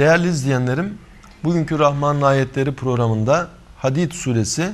Değerli izleyenlerim, bugünkü Rahman'ın ayetleri programında Hadid suresi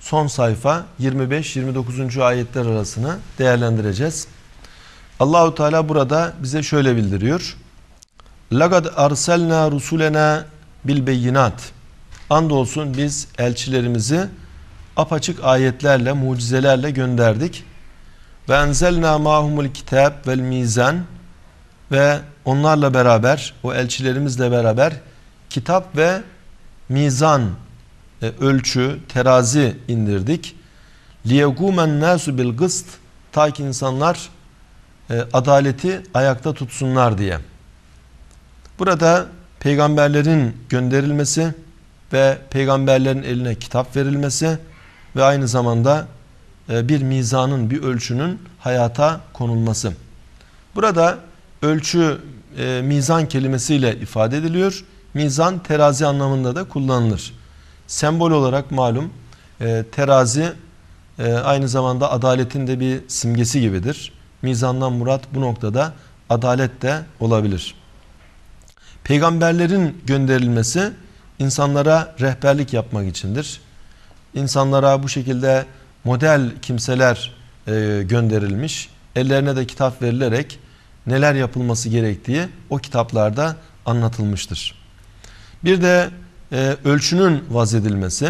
son sayfa 25-29. ayetler arasını değerlendireceğiz. Allahu Teala burada bize şöyle bildiriyor. Lagad arselna rusulena bil beyinat. Andolsun biz elçilerimizi apaçık ayetlerle, mucizelerle gönderdik. Ve enzelna mahumul kitab vel mizan ve onlarla beraber, o elçilerimizle beraber kitap ve mizan, e, ölçü, terazi indirdik. لِيَقُومَ النَّاسُ بِالْقِسْطِ Ta ki insanlar e, adaleti ayakta tutsunlar diye. Burada peygamberlerin gönderilmesi ve peygamberlerin eline kitap verilmesi ve aynı zamanda e, bir mizanın, bir ölçünün hayata konulması. Burada ölçü e, mizan kelimesiyle ifade ediliyor. Mizan terazi anlamında da kullanılır. Sembol olarak malum e, terazi e, aynı zamanda adaletin de bir simgesi gibidir. Mizandan murat bu noktada adalet de olabilir. Peygamberlerin gönderilmesi insanlara rehberlik yapmak içindir. İnsanlara bu şekilde model kimseler e, gönderilmiş. Ellerine de kitap verilerek neler yapılması gerektiği o kitaplarda anlatılmıştır. Bir de e, ölçünün vaz edilmesi.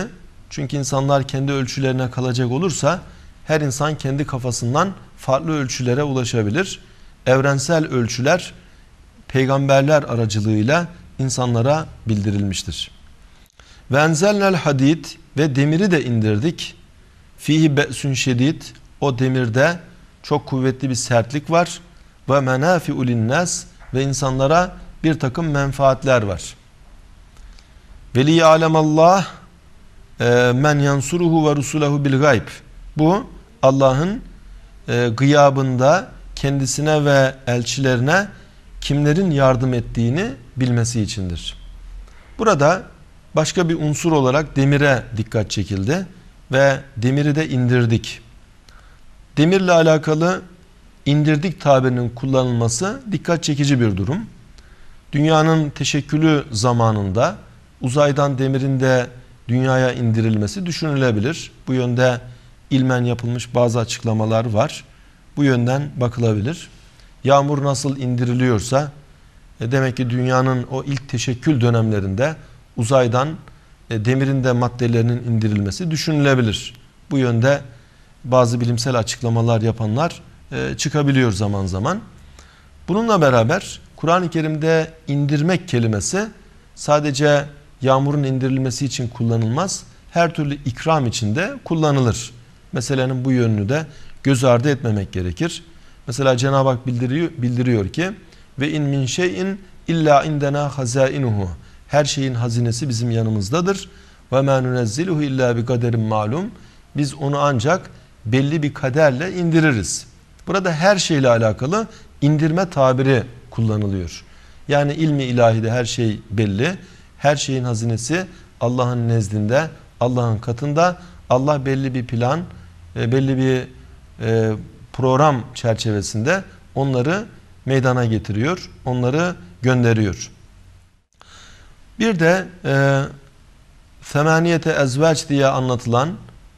Çünkü insanlar kendi ölçülerine kalacak olursa her insan kendi kafasından farklı ölçülere ulaşabilir. Evrensel ölçüler peygamberler aracılığıyla insanlara bildirilmiştir. Venzelnel enzelnel hadid ve demiri de indirdik. Fihi be'sün şedid o demirde çok kuvvetli bir sertlik var ve menafi linnas ve insanlara bir takım menfaatler var. Veli alemallah e, men yansuruhu ve rusulahu bil gayb. Bu Allah'ın e, gıyabında kendisine ve elçilerine kimlerin yardım ettiğini bilmesi içindir. Burada başka bir unsur olarak demire dikkat çekildi ve demiri de indirdik. Demirle alakalı indirdik tabirinin kullanılması dikkat çekici bir durum. Dünyanın teşekkülü zamanında uzaydan demirin de dünyaya indirilmesi düşünülebilir. Bu yönde ilmen yapılmış bazı açıklamalar var. Bu yönden bakılabilir. Yağmur nasıl indiriliyorsa e demek ki dünyanın o ilk teşekkül dönemlerinde uzaydan e, demirin de maddelerinin indirilmesi düşünülebilir. Bu yönde bazı bilimsel açıklamalar yapanlar e, çıkabiliyor zaman zaman. Bununla beraber Kur'an-ı Kerim'de indirmek kelimesi sadece yağmurun indirilmesi için kullanılmaz. Her türlü ikram içinde kullanılır. Meselenin bu yönünü de göz ardı etmemek gerekir. Mesela Cenab-ı Hak bildiriyor, bildiriyor ki ve in min şeyin illa indena hazainuhu. Her şeyin hazinesi bizim yanımızdadır. Ve ma nunezziluhu illa bi kaderin malum. Biz onu ancak belli bir kaderle indiririz. Burada her şeyle alakalı indirme tabiri kullanılıyor. Yani ilmi ilahide her şey belli. Her şeyin hazinesi Allah'ın nezdinde, Allah'ın katında. Allah belli bir plan, e, belli bir e, program çerçevesinde onları meydana getiriyor, onları gönderiyor. Bir de e, Femaniyete ezvaç diye anlatılan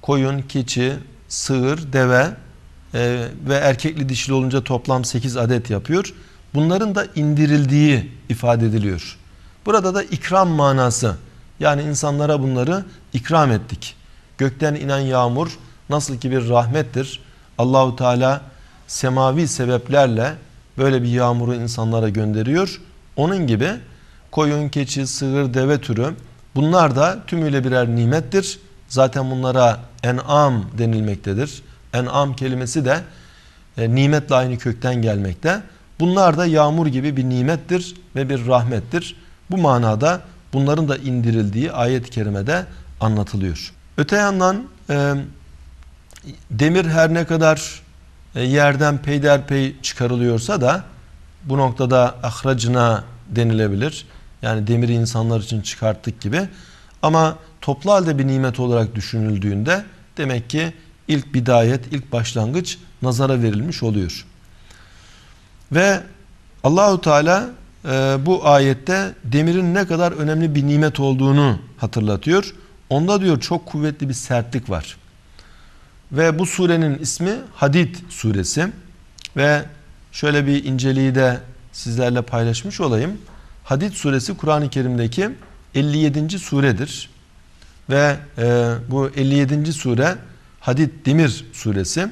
koyun, keçi, sığır, deve ee, ve erkekli dişli olunca toplam 8 adet yapıyor. Bunların da indirildiği ifade ediliyor. Burada da ikram manası yani insanlara bunları ikram ettik. Gökten inen yağmur nasıl ki bir rahmettir. Allahu Teala semavi sebeplerle böyle bir yağmuru insanlara gönderiyor. Onun gibi koyun, keçi, sığır, deve türü bunlar da tümüyle birer nimettir. Zaten bunlara en'am denilmektedir. En'am kelimesi de e, nimetle aynı kökten gelmekte. Bunlar da yağmur gibi bir nimettir ve bir rahmettir. Bu manada bunların da indirildiği ayet-i kerimede anlatılıyor. Öte yandan e, demir her ne kadar e, yerden peyderpey çıkarılıyorsa da bu noktada ahracına denilebilir. Yani demiri insanlar için çıkarttık gibi. Ama toplu halde bir nimet olarak düşünüldüğünde demek ki ilk bidayet, ilk başlangıç nazara verilmiş oluyor. Ve Allahu Teala e, bu ayette demirin ne kadar önemli bir nimet olduğunu hatırlatıyor. Onda diyor çok kuvvetli bir sertlik var. Ve bu surenin ismi Hadid suresi. Ve şöyle bir inceliği de sizlerle paylaşmış olayım. Hadid suresi Kur'an-ı Kerim'deki 57. suredir. Ve e, bu 57. sure Hadid Demir suresi.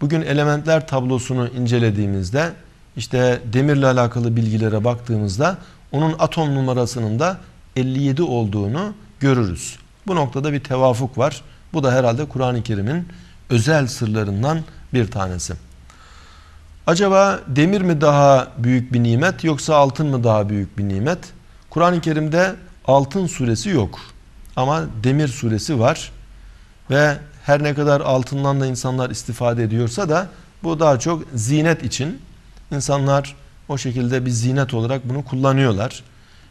Bugün elementler tablosunu incelediğimizde işte demirle alakalı bilgilere baktığımızda onun atom numarasının da 57 olduğunu görürüz. Bu noktada bir tevafuk var. Bu da herhalde Kur'an-ı Kerim'in özel sırlarından bir tanesi. Acaba demir mi daha büyük bir nimet yoksa altın mı daha büyük bir nimet? Kur'an-ı Kerim'de altın suresi yok ama demir suresi var ve her ne kadar altından da insanlar istifade ediyorsa da bu daha çok zinet için. insanlar o şekilde bir zinet olarak bunu kullanıyorlar.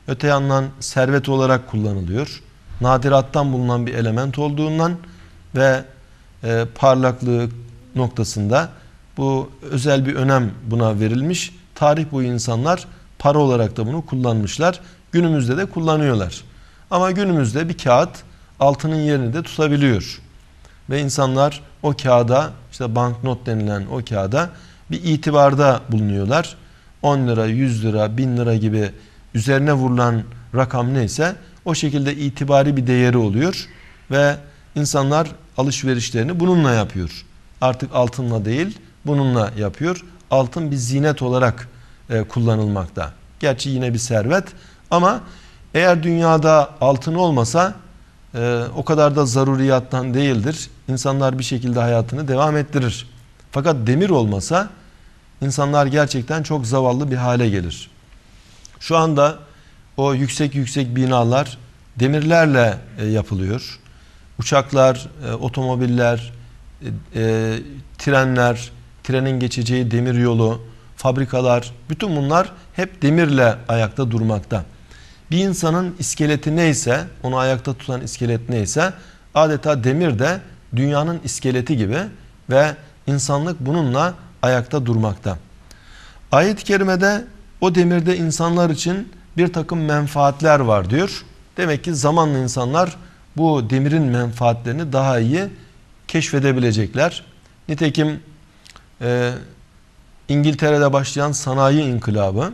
Öte yandan servet olarak kullanılıyor. Nadirattan bulunan bir element olduğundan ve e, parlaklığı noktasında bu özel bir önem buna verilmiş. Tarih boyu insanlar para olarak da bunu kullanmışlar. Günümüzde de kullanıyorlar. Ama günümüzde bir kağıt altının yerini de tutabiliyor. Ve insanlar o kağıda işte banknot denilen o kağıda bir itibarda bulunuyorlar. 10 lira, 100 lira, 1000 lira gibi üzerine vurulan rakam neyse o şekilde itibari bir değeri oluyor. Ve insanlar alışverişlerini bununla yapıyor. Artık altınla değil bununla yapıyor. Altın bir zinet olarak e, kullanılmakta. Gerçi yine bir servet ama eğer dünyada altın olmasa e, o kadar da zaruriyattan değildir. İnsanlar bir şekilde hayatını devam ettirir. Fakat demir olmasa insanlar gerçekten çok zavallı bir hale gelir. Şu anda o yüksek yüksek binalar demirlerle e, yapılıyor. Uçaklar, e, otomobiller, e, e trenler, trenin geçeceği demir yolu, fabrikalar bütün bunlar hep demirle ayakta durmakta. Bir insanın iskeleti neyse, onu ayakta tutan iskelet neyse adeta demir de dünyanın iskeleti gibi ve insanlık bununla ayakta durmakta. Ayet-i kerimede o demirde insanlar için bir takım menfaatler var diyor. Demek ki zamanlı insanlar bu demirin menfaatlerini daha iyi keşfedebilecekler. Nitekim e, İngiltere'de başlayan sanayi inkılabı,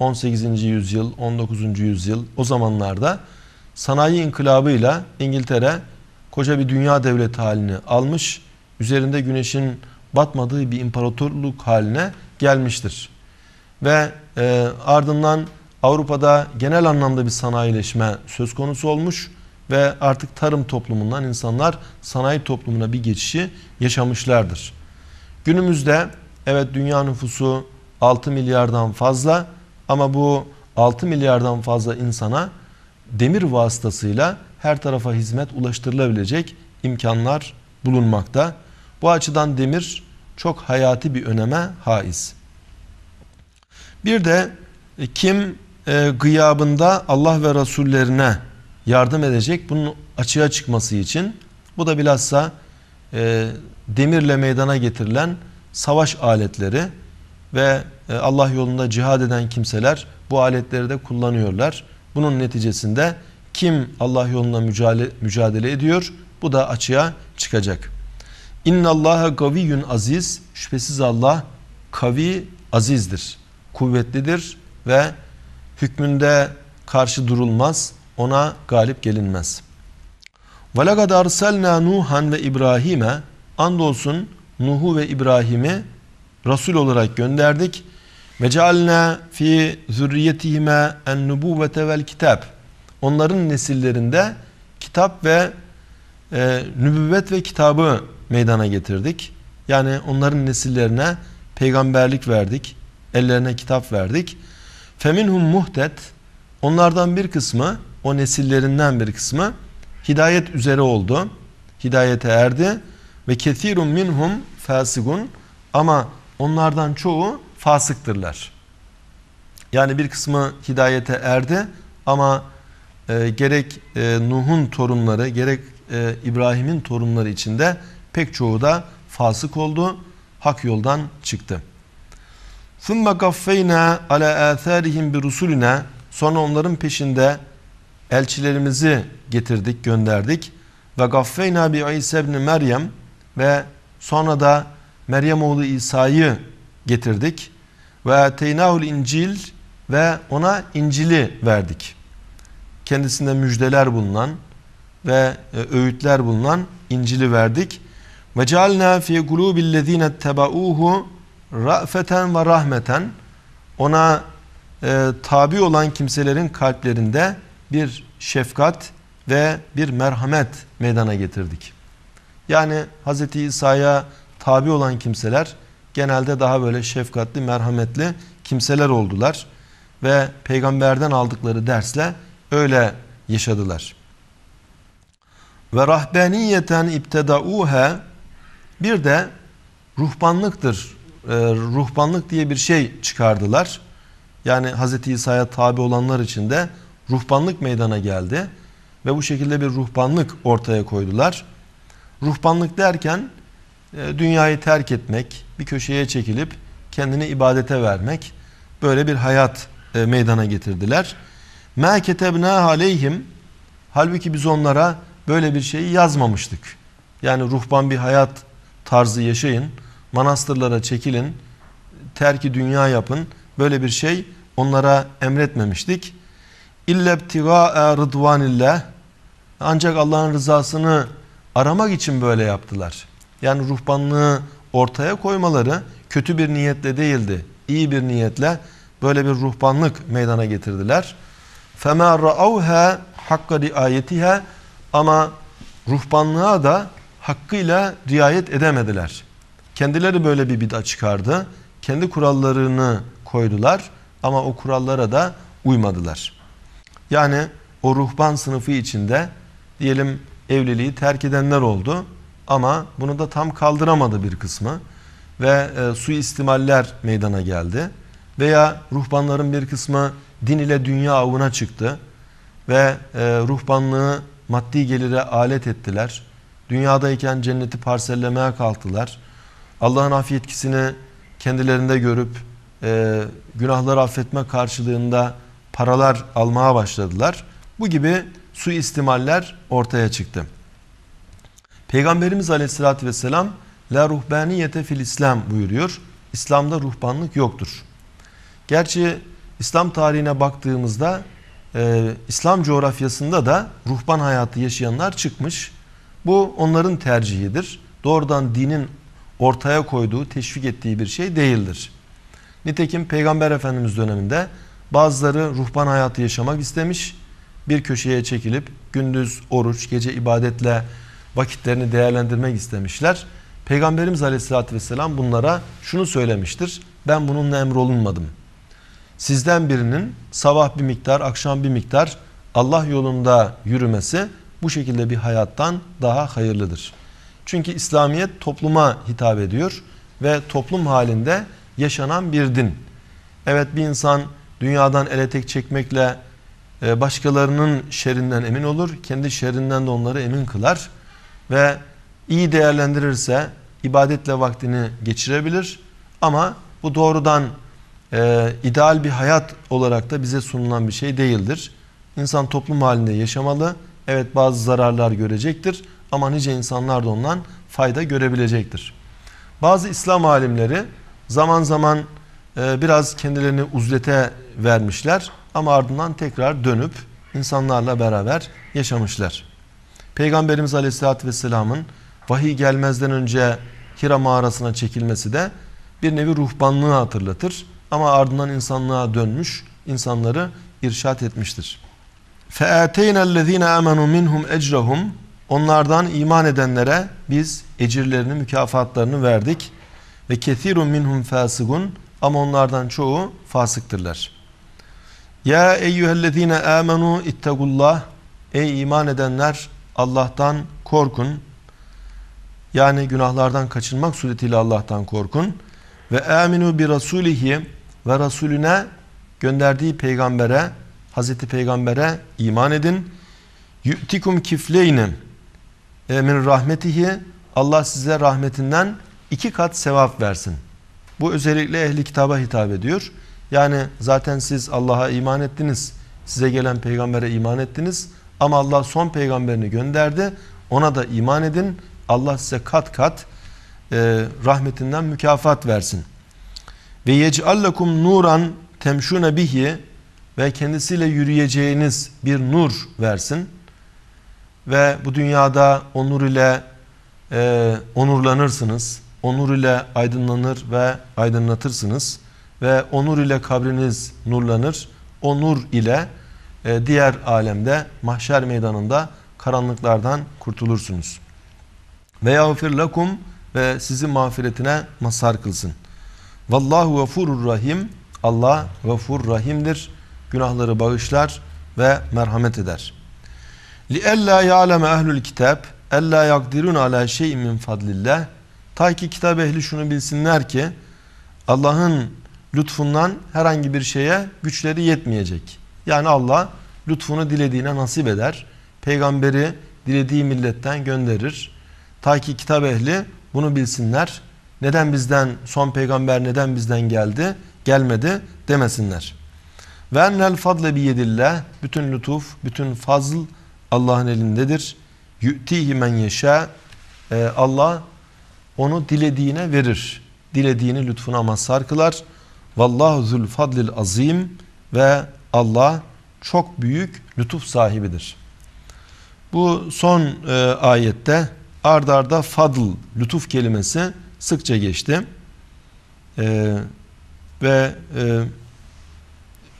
18. yüzyıl, 19. yüzyıl o zamanlarda sanayi inkılabıyla İngiltere koca bir dünya devleti halini almış, üzerinde güneşin batmadığı bir imparatorluk haline gelmiştir. Ve e, ardından Avrupa'da genel anlamda bir sanayileşme söz konusu olmuş ve artık tarım toplumundan insanlar sanayi toplumuna bir geçişi yaşamışlardır. Günümüzde evet dünya nüfusu 6 milyardan fazla ama bu 6 milyardan fazla insana demir vasıtasıyla her tarafa hizmet ulaştırılabilecek imkanlar bulunmakta. Bu açıdan demir çok hayati bir öneme haiz. Bir de e, kim e, gıyabında Allah ve Resullerine yardım edecek bunun açığa çıkması için bu da bilhassa e, demirle meydana getirilen savaş aletleri ve e, Allah yolunda cihad eden kimseler bu aletleri de kullanıyorlar. Bunun neticesinde kim Allah yolunda mücadele, ediyor bu da açığa çıkacak. İnna Allaha gaviyyun aziz şüphesiz Allah kavi azizdir, kuvvetlidir ve hükmünde karşı durulmaz, ona galip gelinmez. وَلَقَدْ اَرْسَلْنَا نُوحًا ve İbrahim'e Andolsun Nuh'u ve İbrahim'i Resul olarak gönderdik. Ve cealna fi zürriyetihime en nubuvvete vel kitap. Onların nesillerinde kitap ve e, nübüvvet ve kitabı meydana getirdik. Yani onların nesillerine peygamberlik verdik. Ellerine kitap verdik. Feminhum muhtet. Onlardan bir kısmı, o nesillerinden bir kısmı hidayet üzere oldu. Hidayete erdi. Ve kethirun minhum fasigun. Ama Onlardan çoğu fasıktırlar. Yani bir kısmı hidayete erdi ama e, gerek e, Nuh'un torunları gerek e, İbrahim'in torunları içinde pek çoğu da fasık oldu. Hak yoldan çıktı. ثُمَّ قَفَّيْنَا عَلَى آثَارِهِمْ بِرُسُولِنَا Sonra onların peşinde elçilerimizi getirdik, gönderdik. Ve gaffeyna bi İsa ibn Meryem ve sonra da Meryem oğlu İsa'yı getirdik. Ve teynahul İncil ve ona İncil'i verdik. Kendisinde müjdeler bulunan ve e, öğütler bulunan İncil'i verdik. Ve cealna fi kulubillezine tebauhu ra'feten ve rahmeten ona e, tabi olan kimselerin kalplerinde bir şefkat ve bir merhamet meydana getirdik. Yani Hz. İsa'ya tabi olan kimseler genelde daha böyle şefkatli, merhametli kimseler oldular. Ve peygamberden aldıkları dersle öyle yaşadılar. Ve rahbeniyeten ibtedauha bir de ruhbanlıktır. E, ruhbanlık diye bir şey çıkardılar. Yani Hz. İsa'ya tabi olanlar için de ruhbanlık meydana geldi. Ve bu şekilde bir ruhbanlık ortaya koydular. Ruhbanlık derken e, dünyayı terk etmek, bir köşeye çekilip kendini ibadete vermek böyle bir hayat e, meydana getirdiler. Ma ketebna aleyhim halbuki biz onlara böyle bir şeyi yazmamıştık. Yani ruhban bir hayat tarzı yaşayın, manastırlara çekilin, terki dünya yapın. Böyle bir şey onlara emretmemiştik. İllebtiga rıdvanillah ancak Allah'ın rızasını aramak için böyle yaptılar yani ruhbanlığı ortaya koymaları kötü bir niyetle değildi. İyi bir niyetle böyle bir ruhbanlık meydana getirdiler. فَمَا رَأَوْهَا حَقَّ رِعَيَتِهَا Ama ruhbanlığa da hakkıyla riayet edemediler. Kendileri böyle bir bid'a çıkardı. Kendi kurallarını koydular ama o kurallara da uymadılar. Yani o ruhban sınıfı içinde diyelim evliliği terk edenler oldu. Ama bunu da tam kaldıramadı bir kısmı ve e, suistimaller meydana geldi. Veya ruhbanların bir kısmı din ile dünya avına çıktı ve e, ruhbanlığı maddi gelire alet ettiler. Dünyadayken cenneti parsellemeye kalktılar. Allah'ın af yetkisini kendilerinde görüp e, günahları affetme karşılığında paralar almaya başladılar. Bu gibi suistimaller ortaya çıktı. Peygamberimiz aleyhissalatü vesselam La ruhbaniyete fil İslam buyuruyor. İslam'da ruhbanlık yoktur. Gerçi İslam tarihine baktığımızda e, İslam coğrafyasında da ruhban hayatı yaşayanlar çıkmış. Bu onların tercihidir. Doğrudan dinin ortaya koyduğu, teşvik ettiği bir şey değildir. Nitekim Peygamber Efendimiz döneminde bazıları ruhban hayatı yaşamak istemiş. Bir köşeye çekilip gündüz oruç, gece ibadetle vakitlerini değerlendirmek istemişler. Peygamberimiz Aleyhisselatü Vesselam bunlara şunu söylemiştir. Ben bununla emrolunmadım. Sizden birinin sabah bir miktar, akşam bir miktar Allah yolunda yürümesi bu şekilde bir hayattan daha hayırlıdır. Çünkü İslamiyet topluma hitap ediyor ve toplum halinde yaşanan bir din. Evet bir insan dünyadan ele tek çekmekle e, başkalarının şerinden emin olur, kendi şerinden de onları emin kılar ve iyi değerlendirirse ibadetle vaktini geçirebilir. Ama bu doğrudan e, ideal bir hayat olarak da bize sunulan bir şey değildir. İnsan toplum halinde yaşamalı. Evet bazı zararlar görecektir ama nice insanlar da ondan fayda görebilecektir. Bazı İslam alimleri zaman zaman e, biraz kendilerini uzlete vermişler ama ardından tekrar dönüp insanlarla beraber yaşamışlar. Peygamberimiz Aleyhisselatü Vesselam'ın vahiy gelmezden önce Hira mağarasına çekilmesi de bir nevi ruhbanlığı hatırlatır. Ama ardından insanlığa dönmüş, insanları irşat etmiştir. فَاَتَيْنَا الَّذ۪ينَ آمَنُوا مِنْهُمْ اَجْرَهُمْ Onlardan iman edenlere biz ecirlerini, mükafatlarını verdik. Ve kethirun minhum fasıgun, ama onlardan çoğu fasıktırlar. Ya eyyühellezine amenu ittagullah ey iman edenler Allah'tan korkun. Yani günahlardan kaçınmak suretiyle Allah'tan korkun. Ve eminu bi rasulihi ve rasulüne gönderdiği peygambere, Hazreti Peygamber'e iman edin. Yu'tikum kifleyni e, min rahmetihi Allah size rahmetinden iki kat sevap versin. Bu özellikle ehli kitaba hitap ediyor. Yani zaten siz Allah'a iman ettiniz. Size gelen peygambere iman ettiniz. Ama Allah son peygamberini gönderdi. Ona da iman edin. Allah size kat kat e, rahmetinden mükafat versin. Ve yec'allekum nuran temşune bihi ve kendisiyle yürüyeceğiniz bir nur versin. Ve bu dünyada onur ile e, onurlanırsınız. Onur ile aydınlanır ve aydınlatırsınız. Ve onur ile kabriniz nurlanır. Onur nur ile ee, diğer alemde mahşer meydanında karanlıklardan kurtulursunuz. Ve yağfir lakum ve sizi mağfiretine mazhar kılsın. Vallahu gafurur rahim. Allah gafur rahimdir. Günahları bağışlar ve merhamet eder. Li ella ya'leme ehlül kitab ella yakdirun ala şeyin min fadlillah. Ta ki kitap ehli şunu bilsinler ki Allah'ın lütfundan herhangi bir şeye güçleri yetmeyecek. Yani Allah lütfunu dilediğine nasip eder. Peygamberi dilediği milletten gönderir. Ta ki kitap ehli bunu bilsinler. Neden bizden son peygamber neden bizden geldi, gelmedi demesinler. Ve ennel fadle biyedillah. Bütün lütuf, bütün fazl Allah'ın elindedir. Yü'tihi men yeşâ. Ee, Allah onu dilediğine verir. Dilediğini lütfuna mazhar kılar. Vallahu zul fadlil azim ve Allah çok büyük lütuf sahibidir. Bu son e, ayette ard arda fadl, lütuf kelimesi sıkça geçti. E, ve e,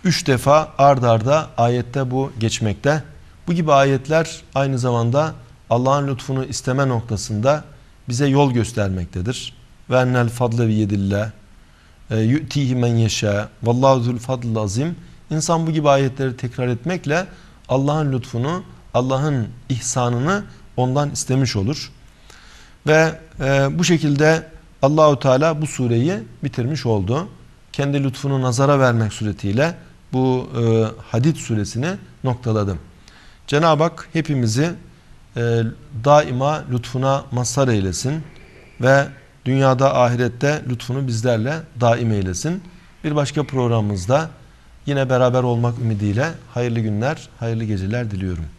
üç defa ard arda ayette bu geçmekte. Bu gibi ayetler aynı zamanda Allah'ın lütfunu isteme noktasında bize yol göstermektedir. Ve ennel fadle bi e, yu'tihi men yeşâ vallahu zul fadl azim İnsan bu gibi ayetleri tekrar etmekle Allah'ın lütfunu, Allah'ın ihsanını ondan istemiş olur. Ve e, bu şekilde Allahu Teala bu sureyi bitirmiş oldu. Kendi lütfunu nazara vermek suretiyle bu e, Hadid suresini noktaladım. Cenab-ı Hak hepimizi e, daima lütfuna mazhar eylesin ve dünyada ahirette lütfunu bizlerle daim eylesin. Bir başka programımızda Yine beraber olmak ümidiyle hayırlı günler, hayırlı geceler diliyorum.